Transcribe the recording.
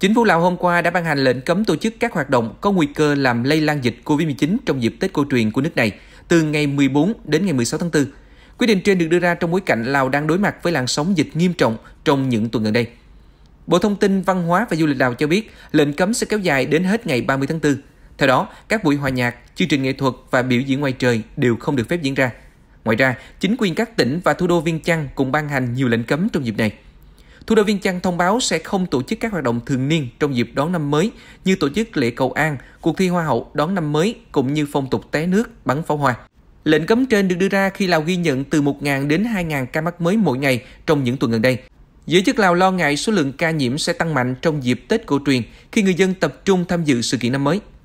Chính phủ Lào hôm qua đã ban hành lệnh cấm tổ chức các hoạt động có nguy cơ làm lây lan dịch COVID-19 trong dịp Tết cổ truyền của nước này từ ngày 14 đến ngày 16 tháng 4. Quyết định trên được đưa ra trong bối cảnh Lào đang đối mặt với làn sóng dịch nghiêm trọng trong những tuần gần đây. Bộ Thông tin, Văn hóa và Du lịch Lào cho biết lệnh cấm sẽ kéo dài đến hết ngày 30 tháng 4. Theo đó, các buổi hòa nhạc, chương trình nghệ thuật và biểu diễn ngoài trời đều không được phép diễn ra. Ngoài ra, chính quyền các tỉnh và thủ đô Viên Chăn cũng ban hành nhiều lệnh cấm trong dịp này. Thủ đô Viên Chăn thông báo sẽ không tổ chức các hoạt động thường niên trong dịp đón năm mới như tổ chức lễ cầu an, cuộc thi hoa hậu đón năm mới cũng như phong tục té nước, bắn pháo hoa. Lệnh cấm trên được đưa ra khi Lào ghi nhận từ 1.000 đến 2.000 ca mắc mới mỗi ngày trong những tuần gần đây. Giới chức Lào lo ngại số lượng ca nhiễm sẽ tăng mạnh trong dịp Tết cổ truyền khi người dân tập trung tham dự sự kiện năm mới.